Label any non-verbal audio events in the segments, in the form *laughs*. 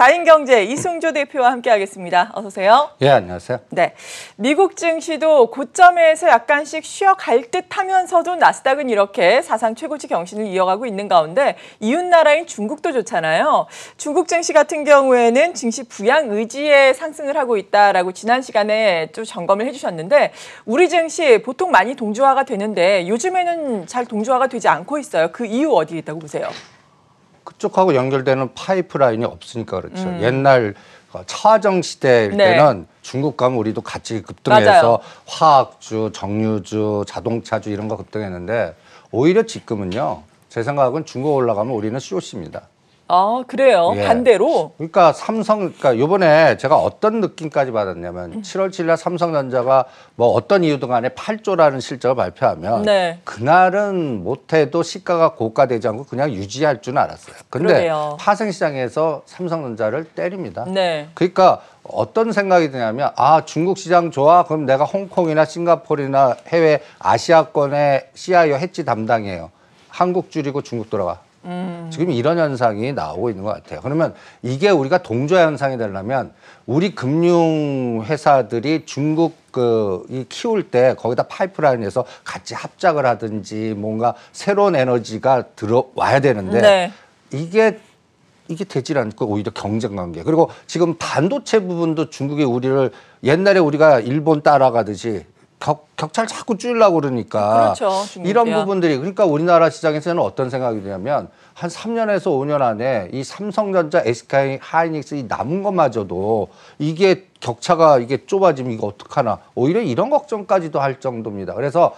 다인경제 이승조 대표와 함께하겠습니다. 어서 오세요. 예, 안녕하세요. 네, 미국 증시도 고점에서 약간씩 쉬어갈 듯하면서도 나스닥은 이렇게 사상 최고치 경신을 이어가고 있는 가운데 이웃 나라인 중국도 좋잖아요. 중국 증시 같은 경우에는 증시 부양 의지에 상승을 하고 있다라고 지난 시간에 좀 점검을 해주셨는데 우리 증시 보통 많이 동조화가 되는데 요즘에는 잘 동조화가 되지 않고 있어요. 그 이유 어디 있다고 보세요? 그쪽하고 연결되는 파이프라인이 없으니까 그렇죠. 음. 옛날 어, 차정 시대 네. 때는 중국 가면 우리도 같이 급등해서 맞아요. 화학주, 정유주, 자동차주 이런 거 급등했는데 오히려 지금은요. 제 생각은 중국 올라가면 우리는 쇼시입니다. 아 그래요? 예. 반대로? 그러니까 삼성 그러니까 요번에 제가 어떤 느낌까지 받았냐면 음. 7월 7일 삼성전자가 뭐 어떤 이유든 간에 8조라는 실적을 발표하면 네. 그날은 못해도 시가가 고가되지 않고 그냥 유지할 줄 알았어요. 근데 그러게 파생시장에서 삼성전자를 때립니다. 네. 그러니까 어떤 생각이 드냐면 아 중국 시장 좋아 그럼 내가 홍콩이나 싱가포르나 해외 아시아권의 CIO 해지 담당이에요. 한국 줄이고 중국 돌아가. 음. 지금 이런 현상이 나오고 있는 것 같아요. 그러면 이게 우리가 동조 현상이 되려면 우리 금융 회사들이 중국 그이 키울 때 거기다 파이프라인에서 같이 합작을 하든지 뭔가 새로운 에너지가 들어와야 되는데 네. 이게 이게 되질 않고 오히려 경쟁 관계. 그리고 지금 반도체 부분도 중국이 우리를 옛날에 우리가 일본 따라가듯이 격, 격차를 자꾸 줄이려고 그러니까 그렇죠, 이런 부분들이 그러니까 우리나라 시장에서는 어떤 생각이 드냐면 한 3년에서 5년 안에 이 삼성전자, SK 하이닉스 이 남은 것마저도 이게 격차가 이게 좁아지면 이거 어떡하나 오히려 이런 걱정까지도 할 정도입니다. 그래서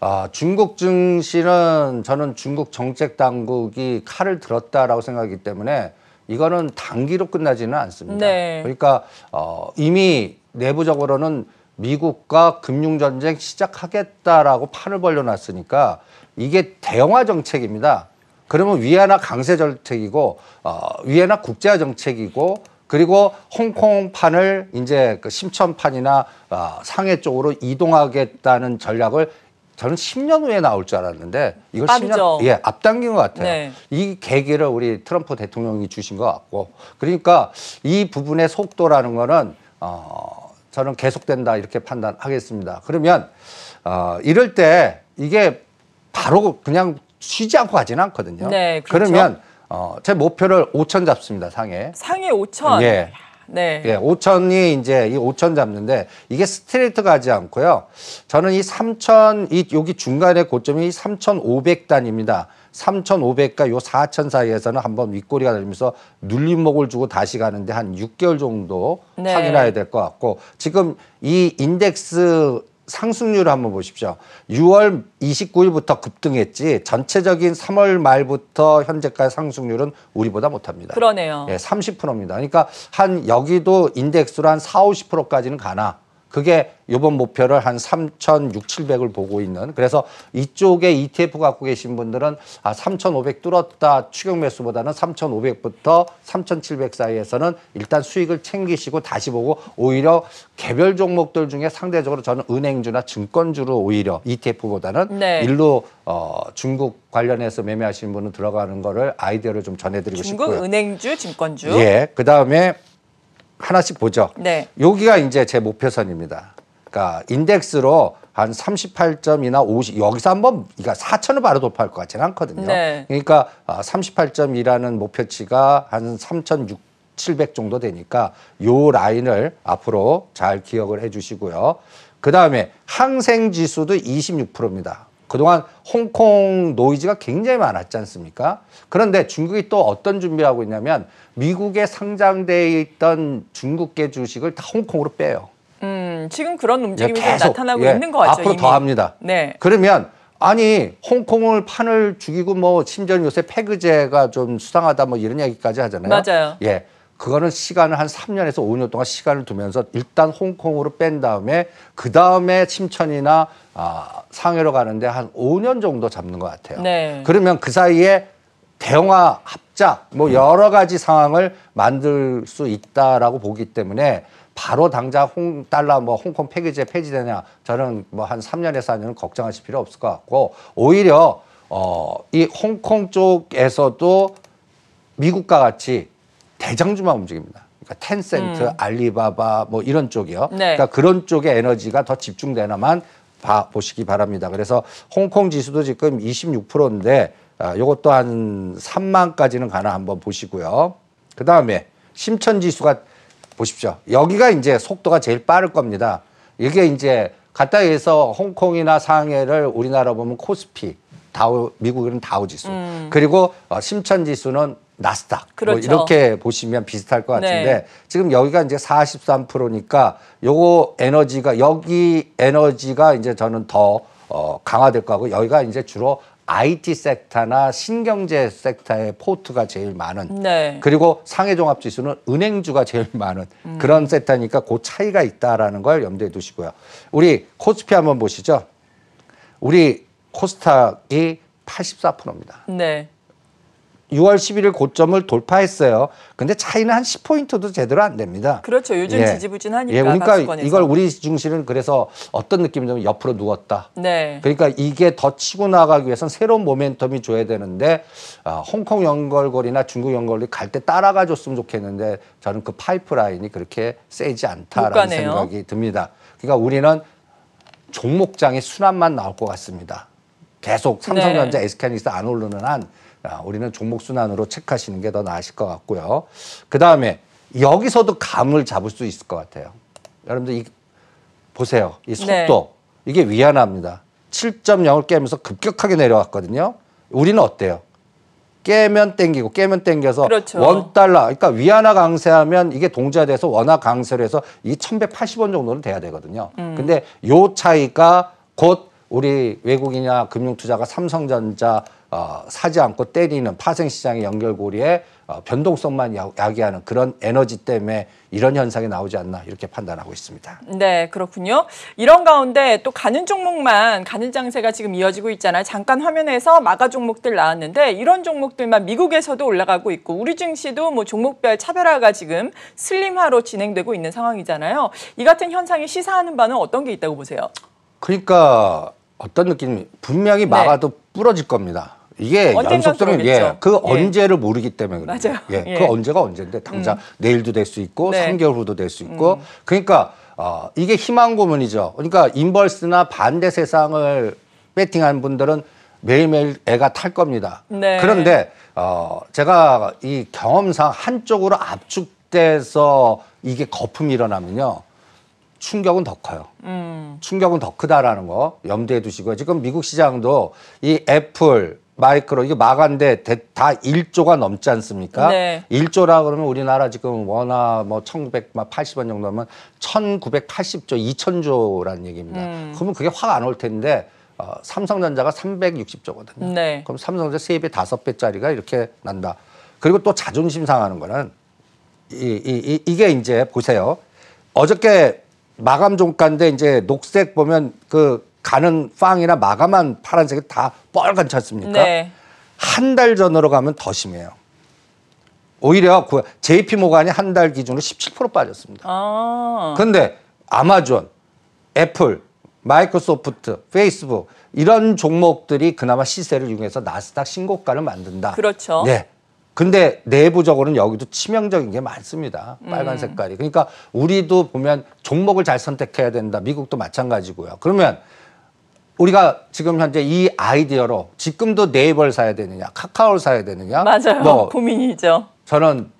아, 중국 증시는 저는 중국 정책 당국이 칼을 들었다라고 생각하기 때문에 이거는 단기로 끝나지는 않습니다. 네. 그러니까 어, 이미 내부적으로는 미국과 금융전쟁 시작하겠다라고 판을 벌려놨으니까 이게 대형화 정책입니다. 그러면 위안화 강세 정책이고 어, 위안화 국제화 정책이고 그리고 홍콩판을 이제 그 심천판이나 어, 상해 쪽으로 이동하겠다는 전략을 저는 10년 후에 나올 줄 알았는데 이걸 빠르죠. 10년 예 앞당긴 것 같아요. 네. 이 계기를 우리 트럼프 대통령이 주신 것 같고 그러니까 이 부분의 속도라는 거는 어, 저는 계속된다 이렇게 판단하겠습니다. 그러면 어, 이럴 때 이게 바로 그냥 쉬지 않고 가지는 않거든요. 네, 그렇죠. 그러면 어, 제 목표를 5천 잡습니다 상해상해 5천. 예. 네. 예, 5천이 이제 이 5천 잡는데 이게 스트레이트 가지 않고요. 저는 이 3천 이 여기 중간에 고점이 3,500단입니다. 3,500과 요4,000 사이에서는 한번 윗꼬리가 내리면서 눌림목을 주고 다시 가는데 한 6개월 정도 네. 확인해야 될 것 같고 지금 이 인덱스 상승률을 한번 보십시오. 6월 29일부터 급등했지 전체적인 3월 말부터 현재까지 상승률은 우리보다 못합니다. 그러네요. 예, 30%입니다. 그러니까 한 여기도 인덱스로 한 4, 50%까지는 가나 그게 요번 목표를 한 3,600을 보고 있는 그래서 이쪽에 ETF 갖고 계신 분들은 아, 3,500 뚫었다 추격 매수보다는 3,500부터 3,700 사이에서는 일단 수익을 챙기시고 다시 보고 오히려 개별 종목들 중에 상대적으로 저는 은행주나 증권주로 오히려 ETF보다는 네. 일로 어, 중국 관련해서 매매하시는 분은 들어가는 거를 아이디어를 좀 전해드리고 중국 싶고요. 은행주, 증권주. 예, 그다음에 하나씩 보죠. 네. 여기가 이제 제 목표선입니다. 그러니까 인덱스로 한 38점이나 50 여기서 한번 그러니까 4천을 바로 돌파할 것 같지는 않거든요. 네. 그러니까 38점이라는 아, 목표치가 한 3,600 700 정도 되니까 요 라인을 앞으로 잘 기억을 해 주시고요. 그다음에 항생 지수도 26%입니다. 그동안 홍콩 노이즈가 굉장히 많았지 않습니까? 그런데 중국이 또 어떤 준비하고 있냐면 미국에 상장돼 있던 중국계 주식을 다 홍콩으로 빼요. 음, 지금 그런 움직임이 예, 계속, 나타나고 예, 있는 거 같죠. 앞으로 이미. 더 합니다. 네. 그러면 아니 홍콩을 판을 죽이고 뭐 심지어 요새 폐그제가 좀 수상하다 뭐 이런 얘기까지 하잖아요. 맞아요. 예. 그거는 시간을 한 3년에서 5년 동안 시간을 두면서 일단 홍콩으로 뺀 다음에 그 다음에 침천이나 아, 상해로 가는데 한 5년 정도 잡는 것 같아요. 네. 그러면 그 사이에 대형화 합작 뭐 음. 여러 가지 상황을 만들 수 있다라고 보기 때문에 바로 당장 홍 달러 뭐 홍콩 폐기제 폐지되냐 저는 뭐 한 3년에서 4년은 걱정하실 필요 없을 것 같고 오히려 어, 이 홍콩 쪽에서도 미국과 같이 대장주만 움직입니다. 그러니까 텐센트, 음. 알리바바 뭐 이런 쪽이요. 네. 그러니까 그런 쪽에 에너지가 더 집중되나만 봐 보시기 바랍니다. 그래서 홍콩 지수도 지금 26%인데 이것도한 아, 3만까지는 가나 한번 보시고요. 그다음에 심천 지수가 보십시오. 여기가 이제 속도가 제일 빠를 겁니다. 이게 이제 갔다 해서 홍콩이나 상해를 우리나라 보면 코스피, 다우 미국은 다우 지수. 음. 그리고 어, 심천 지수는 나스닥 뭐 그렇죠. 뭐 이렇게 보시면 비슷할 것 네. 같은데 네. 지금 여기가 이제 43%니까 요거 에너지가 여기 에너지가 이제 저는 더 어, 강화될 거고 여기가 이제 주로 IT 섹터나 신경제 섹터의 포트가 제일 많은 네. 그리고 상해 종합 지수는 은행주가 제일 많은 음. 그런 섹터니까 그 차이가 있다라는 걸 염두에 두시고요. 우리 코스피 한번 보시죠. 우리 코스닥이 84%입니다. 네. 6월 11일 고점을 돌파했어요. 근데 차이는 한 10포인트도 제대로 안 됩니다. 그렇죠. 요즘 예. 지지부진하니까. 예, 그러니까 박수권에서. 이걸 우리 중시는 그래서 어떤 느낌이냐면 옆으로 누웠다. 네. 그러니까 이게 더 치고 나가기 위해선 새로운 모멘텀이 줘야 되는데 어, 홍콩 연결고리나 중국 연결고리 갈 때 따라가 줬으면 좋겠는데 저는 그 파이프라인이 그렇게 세지 않다라는 생각이 듭니다. 그러니까 우리는 종목장의 순환만 나올 것 같습니다. 계속 삼성전자, 네. s k 하닉스안 오르는 한 아, 우리는 종목순환으로 체크하시는 게 더 나으실 것 같고요. 그 다음에 여기서도 감을 잡을 수 있을 것 같아요. 여러분들 이, 보세요. 이 네. 속도. 네. 이게 위안합니다. 7.0을 깨면서 급격하게 내려왔거든요. 우리는 어때요? 깨면 땡기고 깨면 땡겨서 그렇죠. 원 달러 그러니까 위안화 강세하면 이게 동자돼서 원화 강세로 해서 이 1180원 정도는 돼야 되거든요. 음. 근데 요 차이가 곧 우리 외국인이나 금융 투자가 삼성전자 어, 사지 않고 때리는 파생시장의 연결고리에 어, 변동성만 야, 야기하는 그런 에너지 때문에 이런 현상이 나오지 않나 이렇게 판단하고 있습니다. 네, 그렇군요. 이런 가운데 또 가는 종목만 가는 장세가 지금 이어지고 있잖아요. 잠깐 화면에서 마가 종목들 나왔는데 이런 종목들만 미국에서도 올라가고 있고 우리 증시도 뭐 종목별 차별화가 지금 슬림화로 진행되고 있는 상황이잖아요. 이 같은 현상이 시사하는 바는 어떤 게 있다고 보세요? 그러니까 어떤 느낌이 분명히 네. 마가도 네. 부러질 겁니다. 이게 연속적이 그 예, 그 언제를 모르기 때문에 그래요. 맞아요. 예, 예, 그 언제가 언제인데 당장 음. 내일도 될 수 있고 네. 3개월 후도 될 수 있고 음. 그러니까 어, 이게 희망 고문이죠. 그러니까 인벌스나 반대 세상을 배팅한 분들은 매일매일 애가 탈 겁니다. 네. 그런데 어, 제가 이 경험상 한쪽으로 압축돼서 이게 거품이 일어나면요. 충격은 더 커요. 음. 충격은 더 크다라는 거 염두에 두시고요. 지금 미국 시장도 이 애플, 마이크로 이거 마가인데 대, 다 1조가 넘지 않습니까? 네. 1조라 그러면 우리나라 지금 원화 뭐 1980원 정도 하면 1980조 2000조라는 얘기입니다. 음. 그러면 그게 확 안 올 텐데 어, 삼성전자가 360조거든요. 네. 그럼 삼성전자 세배 다섯 배짜리가 이렇게 난다. 그리고 또 자존심 상하는 거는 이, 이, 이, 이게 이제 보세요. 어저께 마감 종가인데 이제 녹색 보면 그 가는 빵이나 마감한 파란색이 다뻘간찼습니까 네. 한 달 전으로 가면 더 심해요. 오히려 그 JP 모간이 한 달 기준으로 17% 빠졌습니다. 아. 근데 아마존, 애플, 마이크로소프트, 페이스북 이런 종목들이 그나마 시세를 이용해서 나스닥 신고가를 만든다. 그렇죠. 네. 근데 내부적으로는 여기도 치명적인 게 많습니다. 빨간 음. 색깔이. 그러니까 우리도 보면 종목을 잘 선택해야 된다. 미국도 마찬가지고요. 그러면 우리가 지금 현재 이 아이디어로 지금도 네이버를 사야 되느냐, 카카오를 사야 되느냐. 맞아요. 뭐 *laughs* 고민이죠. 저는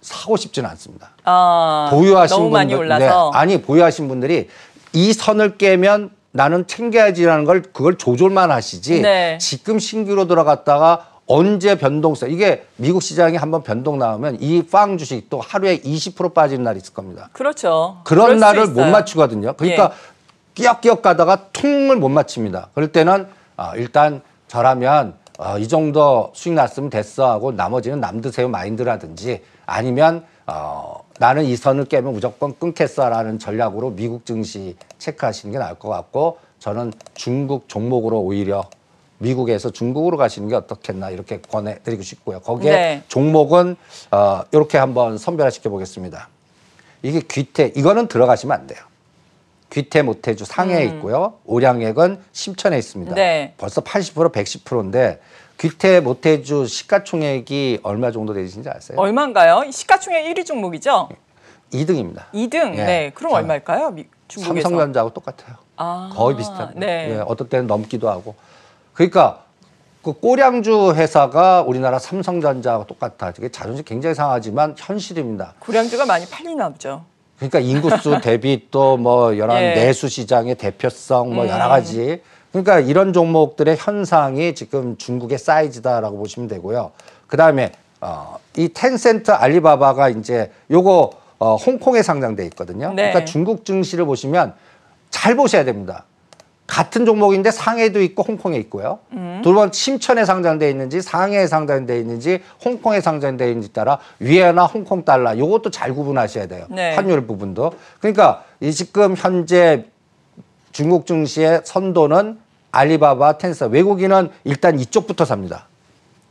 사고 싶지는 않습니다. 아, 보유하신 너무 많이 분들, 올라서 네, 아니 보유하신 분들이 이 선을 깨면 나는 챙겨야지라는 걸 그걸 조절만 하시지 네. 지금 신규로 들어갔다가 언제 변동세 이게 미국 시장이 한번 변동 나오면 이 빵 주식 또 하루에 20% 빠지는 날이 있을 겁니다. 그렇죠. 그런 날을 못 맞추거든요. 그러니까 예. 끼역끼역 가다가 퉁을 못 맞춥니다. 그럴 때는 어, 일단 저라면 어, 이 정도 수익 났으면 됐어 하고 나머지는 남드세요 마인드라든지 아니면 어, 나는 이 선을 깨면 무조건 끊겠어라는 전략으로 미국 증시 체크하시는 게 나을 것 같고 저는 중국 종목으로 오히려 미국에서 중국으로 가시는 게 어떻겠나 이렇게 권해드리고 싶고요. 거기에 네. 종목은 어, 이렇게 한번 선별화시켜 보겠습니다. 이게 귀태 이거는 들어가시면 안 돼요. 귀태 모태주 상해에 음. 있고요. 오량액은 심천에 있습니다. 네. 벌써 80% 110%인데 귀태 모태주 시가총액이 얼마 정도 되신지 아세요? 얼마인가요? 시가총액 1위 종목이죠? 2등입니다. 2등. 예. 네. 그럼 얼마일까요? 중국에서. 삼성전자하고 똑같아요. 아 거의 비슷합니다. 네. 예, 어떨 때는 넘기도 하고. 그러니까 그 꼬량주 회사가 우리나라 삼성전자하고 똑같아. 이게 자존심 굉장히 상하지만 현실입니다. 고량주가 많이 팔리나 보죠. 그러니까 인구수 *laughs* 대비 또 뭐 여러 예. 내수 시장의 대표성 뭐 음. 여러 가지 그러니까 이런 종목들의 현상이 지금 중국의 사이즈다라고 보시면 되고요. 그다음에 어, 이 텐센트 알리바바가 이제 요거 어, 홍콩에 상장돼 있거든요. 네. 그러니까 중국 증시를 보시면 잘 보셔야 됩니다. 같은 종목인데 상해도 있고 홍콩에 있고요. 음. 두번 심천에 상장돼 있는지 상해에 상장돼 있는지 홍콩에 상장돼 있는지 따라 위에나 홍콩 달러 요것도 잘 구분하셔야 돼요. 네. 환율 부분도. 그러니까 이 지금 현재 중국 증시의 선도는 알리바바, 텐서 외국인은 일단 이쪽부터 삽니다.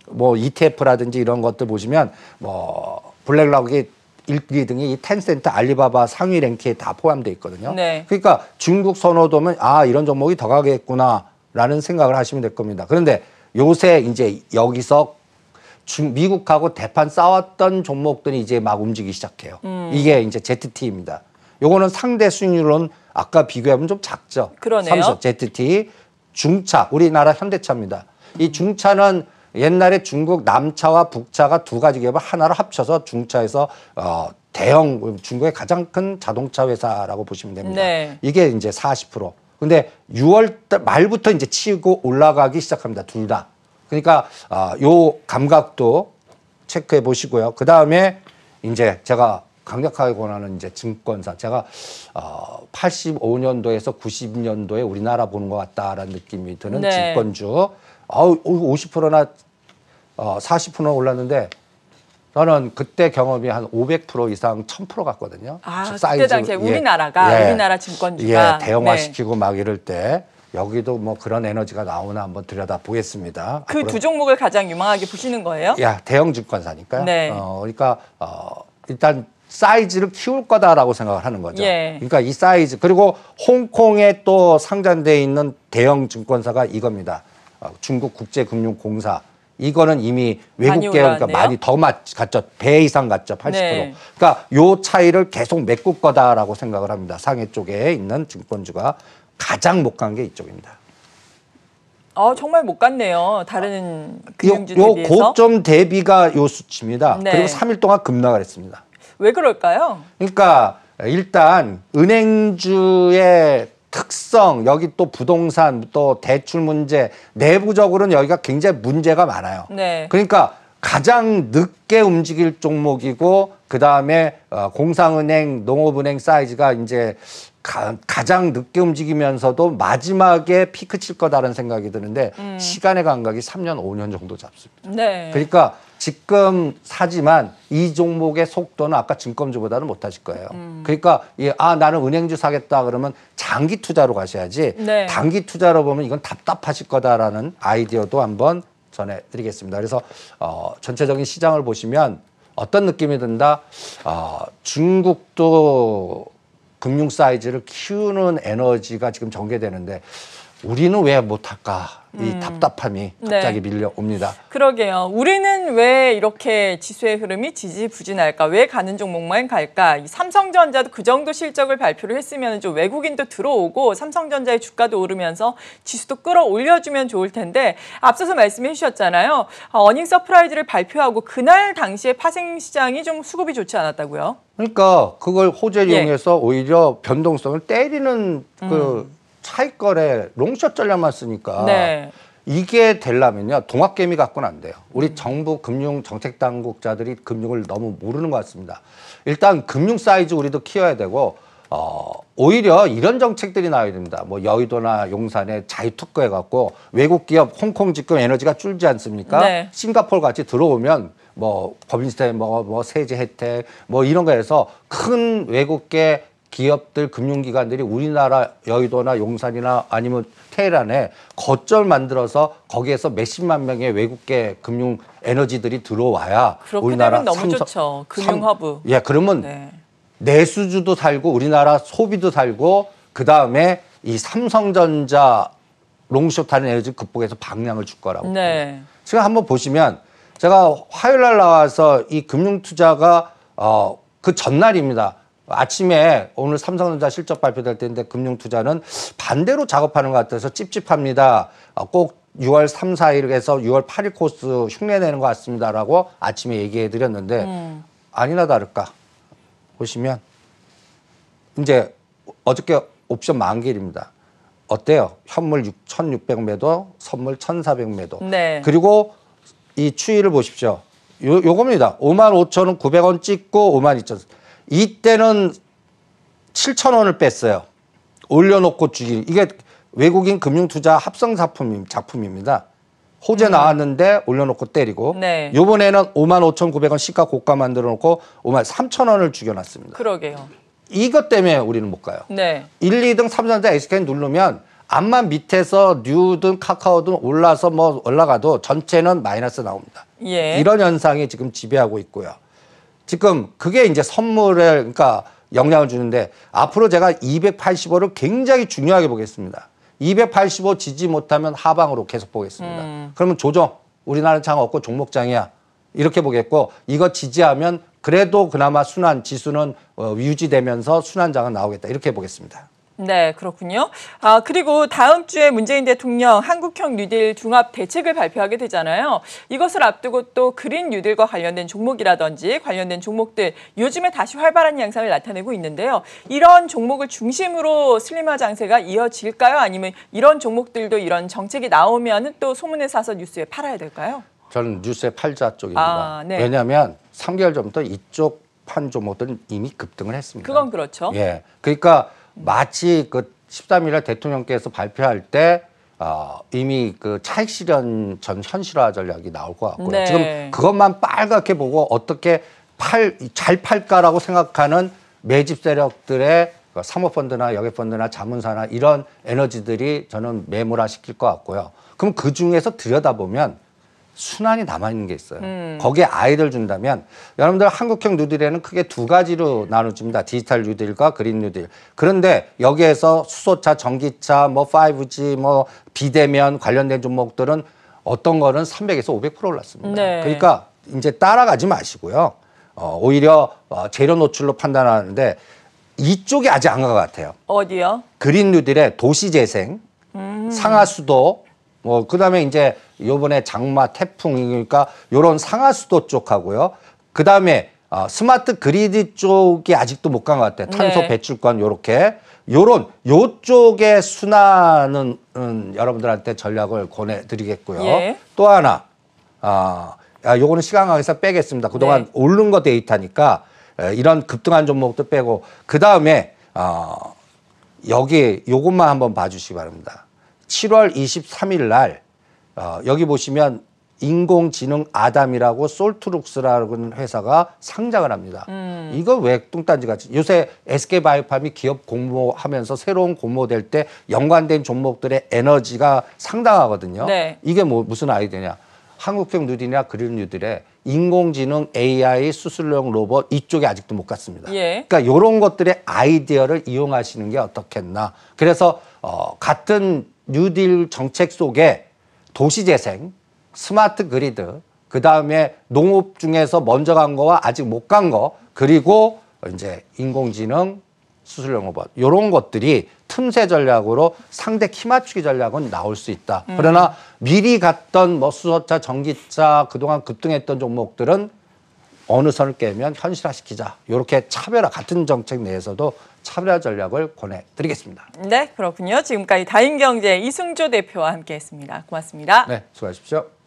뭐 ETF라든지 이런 것들 보시면 뭐 블랙락이 일위 등이 이 텐센트, 알리바바 상위 랭크에 다 포함돼 있거든요. 네. 그러니까 중국 선호도면 아 이런 종목이 더 가겠구나라는 생각을 하시면 될 겁니다. 그런데 요새 이제 여기서 중, 미국하고 대판 싸웠던 종목들이 이제 막 움직이기 시작해요. 음. 이게 이제 ZT입니다. 요거는 상대 수익률은 아까 비교하면 좀 작죠. 그러네요. 삼성, ZT, 중차, 우리나라 현대차입니다. 이 중차는 옛날에 중국 남차와 북차가 두 가지 기업을 하나로 합쳐서 중차에서 어, 대형 중국의 가장 큰 자동차 회사라고 보시면 됩니다. 네. 이게 이제 40%. 근데 6월 말부터 이제 치고 올라가기 시작합니다. 둘 다. 그러니까 어, 요 감각도 체크해 보시고요. 그 다음에 이제 제가 강력하게 권하는 이제 증권사 제가 어 85년도에서 90년도에 우리나라 보는 것 같다라는 느낌이 드는 네. 증권주 아우 50%나 어, 40%나 어, 올랐는데 저는 그때 경험이 한 500% 이상 1000% 갔거든요. 아, 사이즈, 그때 당시에 예, 우리나라가 예, 우리나라 증권주가 예, 네. 대형화시키고 네. 막 이럴 때 여기도 뭐 그런 에너지가 나오나 한번 들여다 보겠습니다. 그 두 종목을 가장 유망하게 보시는 거예요? 야, 대형 증권사니까요. 네. 어, 그러니까 어, 일단 사이즈를 키울 거다라고 생각을 하는 거죠. 예. 그러니까 이 사이즈 그리고 홍콩에 또 상장돼 있는 대형 증권사가 이겁니다. 아, 중국 국제금융공사 이거는 이미 외국 계그러니까 많이 더 맞, 갔죠. 배 이상 갔죠. 80%. 네. 그러니까 요 차이를 계속 메꿀 거다라고 생각을 합니다. 상해 쪽에 있는 증권주가 가장 못 간 게 이쪽입니다. 어, 정말 못 갔네요. 다른 금융주에 요, 비해서. 고점 대비가 요 수치입니다. 네. 그리고 3일 동안 급락을 했습니다. 왜 그럴까요? 그러니까 일단 은행주의 특성, 여기 또 부동산, 또 대출 문제, 내부적으로는 여기가 굉장히 문제가 많아요. 네. 그러니까 가장 늦게 움직일 종목이고 그다음에 어, 공상은행, 농업은행 사이즈가 이제 가, 장 늦게 움직이면서도 마지막에 피크 칠 거다라는 생각이 드는데 음. 시간의 감각이 3년, 5년 정도 잡습니다. 네. 그러니까 지금 사지만 이 종목의 속도는 아까 증권주보다는 못하실 거예요. 음. 그러니까 예, 아 나는 은행주 사겠다 그러면 장기 투자로 가셔야지 네. 단기 투자로 보면 이건 답답하실 거다라는 아이디어도 한번 전해드리겠습니다. 그래서 어, 전체적인 시장을 보시면 어떤 느낌이 든다? 어, 중국도 금융 사이즈를 키우는 에너지가 지금 전개되는데 우리는 왜 못할까? 이 음. 답답함이 네. 갑자기 네. 밀려옵니다. 그러게요. 우리는 왜 이렇게 지수의 흐름이 지지부진할까? 왜 가는 종목만 갈까? 이 삼성전자도 그 정도 실적을 발표를 했으면 좀 외국인도 들어오고 삼성전자의 주가도 오르면서 지수도 끌어올려주면 좋을 텐데 앞서서 말씀해 주셨잖아요. 어, 어닝 서프라이즈를 발표하고 그날 당시에 파생 시장이 좀 수급이 좋지 않았다고요? 그러니까 그걸 호재를 예. 이용해서 오히려 변동성을 때리는 그 음. 차익거래 롱숏 전략만 쓰니까 네. 이게 될라면요 동학개미 갖고는 안 돼요. 우리 정부 금융 정책 당국자들이 금융을 너무 모르는 것 같습니다. 일단 금융 사이즈 우리도 키워야 되고 어, 오히려 이런 정책들이 나와야 됩니다. 뭐 여의도나 용산에 자유특허해 갖고 외국 기업 홍콩 지금 에너지가 줄지 않습니까? 네. 싱가폴 같이 들어오면 뭐 법인세 뭐, 뭐 세제 혜택 뭐 이런 거에서 큰 외국계 기업들 금융기관들이 우리나라 여의도나 용산이나 아니면 테헤란에 거점 만들어서 거기에서 몇십만 명의 외국계 금융 에너지들이 들어와야 우리나라 너무 삼성, 좋죠. 금융 허브. 예, 그러면 네. 내수주도 살고 우리나라 소비도 살고 그다음에 이 삼성전자 롱숏 다는 에너지 극복해서 방향을 줄 거라고. 네. 지금 한번 보시면 제가 화요일 날 나와서 이 금융 투자가 어 그 전날입니다. 아침에 오늘 삼성전자 실적 발표될 텐데 금융투자는 반대로 작업하는 것 같아서 찝찝합니다. 어, 꼭 6월 3, 4일에서 6월 8일 코스 흉내 내는 것 같습니다라고 아침에 얘기해 드렸는데 음. 네. 아니나 다를까 보시면 이제 어저께 옵션 만기일입니다. 어때요? 현물 6,600 매도, 선물 1,400 매도. 네. 그리고 이 추이를 보십시오. 요, 요겁니다. 55,900원 찍고 52,000원. 이때는 7천 원을 뺐어요. 올려놓고 주기 이게 외국인 금융투자 합성 작품 입니다 호재 음. 나왔는데 올려놓고 때리고 네. 이번에는 5만 5,900원 시가 고가 만들어놓고 5만 3천 원을 죽여놨습니다. 그러게요. 이것 때문에 우리는 못 가요. 네. 1, 2등, 3, 4등 SK 누르면 암만 밑에서 뉴든 카카오든 올라서 뭐 올라가도 전체는 마이너스 나옵니다. 예. 이런 현상이 지금 지배하고 있고요. 지금 그게 이제 선물을 그러니까 영향을 주는데 앞으로 제가 285를 굉장히 중요하게 보겠습니다. 285 지지 못하면 하방으로 계속 보겠습니다. 음. 그러면 조정 우리나라는 장 없고 종목장이야 이렇게 보겠고 이거 지지하면 그래도 그나마 순환 지수는 어, 유지되면서 순환장은 나오겠다 이렇게 보겠습니다. 네, 그렇군요. 아, 그리고 다음 주에 문재인 대통령 한국형 뉴딜 종합 대책을 발표하게 되잖아요. 이것을 앞두고 또 그린 뉴딜과 관련된 종목이라든지 관련된 종목들 요즘에 다시 활발한 양상을 나타내고 있는데요. 이런 종목을 중심으로 슬림화 장세가 이어질까요? 아니면 이런 종목들도 이런 정책이 나오면 또 소문에 사서 뉴스에 팔아야 될까요? 저는 뉴스에 팔자 쪽입니다. 아, 네. 왜냐하면 3개월 전부터 이쪽 판 종목들은 이미 급등을 했습니다. 그건 그렇죠. 예. 그러니까 마치 그 13일에 대통령께서 발표할 때 어, 이미 그 차익 실현 전 현실화 전략이 나올 것 같고요. 네. 지금 그것만 빨갛게 보고 어떻게 팔, 잘 팔까라고 생각하는 매집 세력들의 그 사모펀드나 여객펀드나 자문사나 이런 에너지들이 저는 매몰화 시킬 것 같고요. 그럼 그 중에서 들여다보면 순환이 남아있는 게 있어요. 음. 거기에 아이를 준다면 여러분들 한국형 뉴딜에는 크게 두 가지로 나눠집니다. 디지털 뉴딜과 그린 뉴딜. 그런데 여기에서 수소차, 전기차, 뭐 5G, 뭐 비대면 관련된 종목들은 어떤 거는 300에서 500% 올랐습니다. 네. 그러니까 이제 따라가지 마시고요. 어, 오히려 어, 재료 노출로 판단하는데 이쪽이 아직 안간것 같아요. 어디요? 그린 뉴딜의 도시 재생, 음. 상하수도, 뭐 그다음에 이제 요번에 장마 태풍이니까 요런 상하수도 쪽하고요. 그다음에 어, 스마트 그리드 쪽이 아직도 못 간 것 같아요. 네. 탄소 네. 배출권 요렇게 요런 요쪽에 순환은 음, 여러분들한테 전략을 권해드리겠고요. 예. 또 하나 어, 아 어, 요거는 시간 강에서 빼겠습니다. 그동안 네. 오른 거 데이터니까 에, 이런 급등한 종목도 빼고 그 다음에 어, 여기 요것만 한번 봐주시기 바랍니다. 7월 23일 날 어, 여기 보시면 인공지능 아담이라고 솔트룩스라는 회사가 상장을 합니다. 음. 이거 왜 뚱딴지 같이 요새 SK 바이오팜이 기업 공모하면서 새로운 공모될 때 연관된 종목들의 에너지가 상당하거든요. 네. 이게 뭐 무슨 아이디어냐? 한국형 뉴딜이나 그린 뉴딜에 인공지능 AI 수술용 로봇 이쪽에 아직도 못 갔습니다. 예. 그러니까 이런 것들의 아이디어를 이용하시는 게 어떻겠나. 그래서 어, 같은 뉴딜 정책 속에 도시재생, 스마트 그리드, 그 다음에 농업 중에서 먼저 간 거와 아직 못 간 거, 그리고 이제 인공지능, 수술용 로봇 이런 것들이 틈새 전략으로 상대 키맞추기 전략은 나올 수 있다. 음. 그러나 미리 갔던 뭐 수소차, 전기차 그동안 급등했던 종목들은 어느 선을 깨면 현실화시키자. 이렇게 차별화 같은 정책 내에서도 차별화 전략을 권해드리겠습니다. 네, 그렇군요. 지금까지 다인경제 이승조 대표와 함께했습니다. 고맙습니다. 네, 수고하십시오.